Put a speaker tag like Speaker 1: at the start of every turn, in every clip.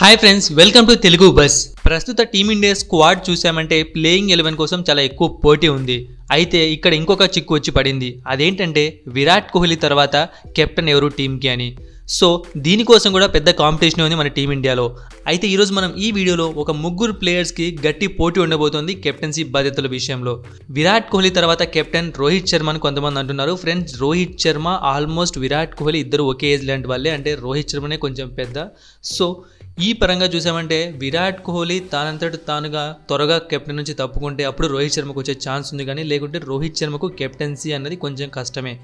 Speaker 1: hi friends welcome to Telugu buzz ప్రస్తుత team India squad చూసామంటే playing eleven కోసం చాలా ఎక్కువ పోటీ ఉంది అయితే ఇక్కడ ఇంకొక చిక్కు వచ్చి పడింది అదేంటంటే విరాట్ కోహ్లీ తర్వాత కెప్టెన్ ఎవరు టీంకి అని సో దీనికోసం కూడా పెద్ద కాంపిటీషన్ ఉంది మన టీమిండియాలో అయితే ఈరోజు మనం ఈ వీడియోలో ఒక ముగ్గురు ప్లేయర్స్కి గట్టి పోటీ ఉండబోతోంది కెప్టెన్సీ బాధ్యతల విషయంలో విరాట్ కోహ్లీ తర్వాత కెప్టెన్ రోహిత్ శర్మని కొంతమంది అంటున్నారు ఫ్రెండ్స్ రోహిత్ శర్మ ఆల్మోస్ట్ విరాట్ కోహ్లీ ఇద్దరు ఒకే ఏజ్ లాంటి వాళ్ళే అంటే రోహిత్ శర్మనే కొంచెం పెద్ద సో ఈ పరంగా చూసామంటే విరాట్ కోహ్లీ తానంతటి తానుగా త్వరగా కెప్టెన్ నుంచి తప్పుకుంటే అప్పుడు రోహిత్ శర్మకు వచ్చే ఛాన్స్ ఉంది కానీ లేకుంటే రోహిత్ శర్మకు కెప్టెన్సీ అన్నది కొంచెం కష్టమే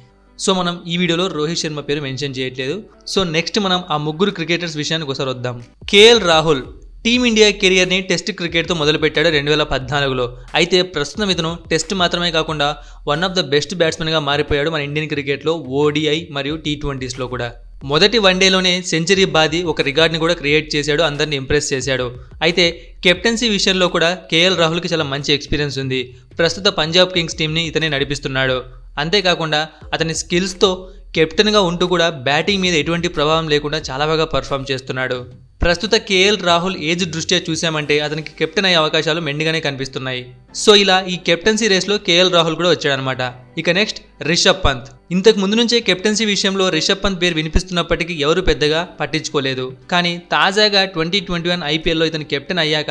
Speaker 1: సో మనం ఈ వీడియోలో రోహిత్ శర్మ పేరు మెన్షన్ చేయట్లేదు సో నెక్స్ట్ మనం ఆ ముగ్గురు క్రికెటర్స్ విషయానికి ఒకసారి వద్దాం కేఎల్ రాహుల్ టీమిండియా కెరియర్ని టెస్ట్ క్రికెట్తో మొదలుపెట్టాడు రెండు వేల పద్నాలుగులో అయితే ప్రస్తుతం ఇతను టెస్ట్ మాత్రమే కాకుండా వన్ ఆఫ్ ద బెస్ట్ బ్యాట్స్మెన్గా మారిపోయాడు మన ఇండియన్ క్రికెట్లో ఓడిఐ మరియు టీ ట్వంటీస్లో కూడా మొదటి వన్డేలోనే సెంచరీ బాది ఒక రికార్డ్ని కూడా క్రియేట్ చేశాడు అందరిని ఇంప్రెస్ చేశాడు అయితే కెప్టెన్సీ విషయంలో కూడా కేఎల్ రాహుల్కి చాలా మంచి ఎక్స్పీరియన్స్ ఉంది ప్రస్తుత పంజాబ్ కింగ్స్ టీంని ఇతనే నడిపిస్తున్నాడు అంతేకాకుండా అతని స్కిల్స్తో కెప్టెన్గా ఉంటూ కూడా బ్యాటింగ్ మీద ఎటువంటి ప్రభావం లేకుండా చాలా బాగా పర్ఫామ్ చేస్తున్నాడు ప్రస్తుత కేఎల్ రాహుల్ ఏజ్ దృష్ట్యా చూశామంటే అతనికి కెప్టెన్ అయ్యే అవకాశాలు మెండుగానే కనిపిస్తున్నాయి సో ఇలా ఈ కెప్టెన్సీ రేస్లో కేఎల్ రాహుల్ కూడా వచ్చాడనమాట ఇక నెక్స్ట్ రిషబ్ పంత్ ఇంతకు ముందు నుంచే కెప్టెన్సీ విషయంలో రిషబ్ పంత్ పేరు వినిపిస్తున్నప్పటికీ ఎవరు పెద్దగా పట్టించుకోలేదు కానీ తాజాగా ట్వంటీ ట్వంటీ వన్ ఐపీఎల్లో ఇతను కెప్టెన్ అయ్యాక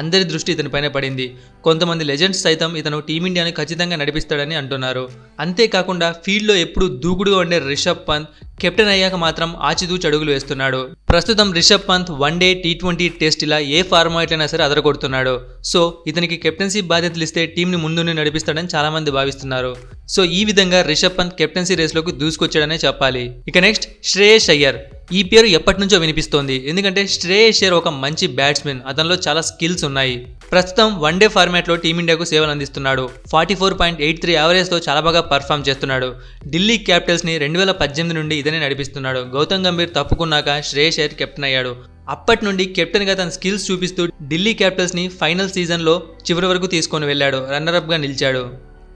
Speaker 1: అందరి దృష్టి ఇతనిపైన పడింది కొంతమంది లెజెండ్స్ సైతం ఇతను టీమిండియాను ఖచ్చితంగా నడిపిస్తాడని అంటున్నారు అంతేకాకుండా ఫీల్డ్లో ఎప్పుడూ దూకుడుగా ఉండే రిషబ్ పంత్ కెప్టెన్ అయ్యాక మాత్రం ఆచితూచి అడుగులు వేస్తున్నాడు ప్రస్తుతం Rishabh Pant one day T twenty test ఇలా ఏ ఫార్మాట్ అయినా సరే అదరగొడుతున్నాడు సో ఇతనికి కెప్టెన్సీ బాధ్యత బాధ్యతలు ఇస్తే టీంని ముందుండి నడిపిస్తాడని చాలామంది భావిస్తున్నారు సో ఈ విధంగా రిషబ్ పంత్ కెప్టెన్సీ రేస్లోకి దూసుకొచ్చాడనే చెప్పాలి ఇక నెక్స్ట్ శ్రేయస్ అయ్యర్ ఈ పేరు ఎప్పటి నుంచో వినిపిస్తోంది ఎందుకంటే శ్రేయస్ అయ్యర్ ఒక మంచి బ్యాట్స్మెన్ అతనిలో చాలా స్కిల్స్ ఉన్నాయి ప్రస్తుతం వన్ డే ఫార్మాట్లో టీమిండియాకు సేవలు అందిస్తున్నాడు forty four point eight three యావరేజ్తో చాలా బాగా పర్ఫామ్ చేస్తున్నాడు ఢిల్లీ క్యాపిటల్స్ని రెండు వేల పద్దెనిమిది నుండి ఇదనే నడిపిస్తున్నాడు గౌతమ్ గంభీర్ తప్పుకున్నాక శ్రేయస్ అయ్యర్ కెప్టెన్ అయ్యాడు అప్పటి నుండి కెప్టెన్గా తన స్కిల్స్ చూపిస్తూ ఢిల్లీ క్యాపిటల్స్ని ఫైనల్ సీజన్లో చివరి వరకు తీసుకొని వెళ్ళాడు రన్నరప్గా నిలిచాడు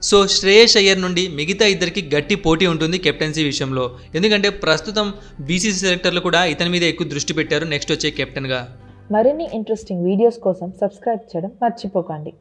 Speaker 1: సో శ్రేయస్ అయ్యర్ నుండి మిగతా ఇద్దరికి గట్టి పోటీ ఉంటుంది కెప్టెన్సీ విషయంలో ఎందుకంటే ప్రస్తుతం బీసీసీ సెలెక్టర్లు కూడా ఇతని మీద ఎక్కువ దృష్టి పెట్టారు నెక్స్ట్ వచ్చే కెప్టెన్గా మరిన్ని ఇంట్రెస్టింగ్ వీడియోస్ కోసం సబ్స్క్రైబ్ చేయడం మర్చిపోకండి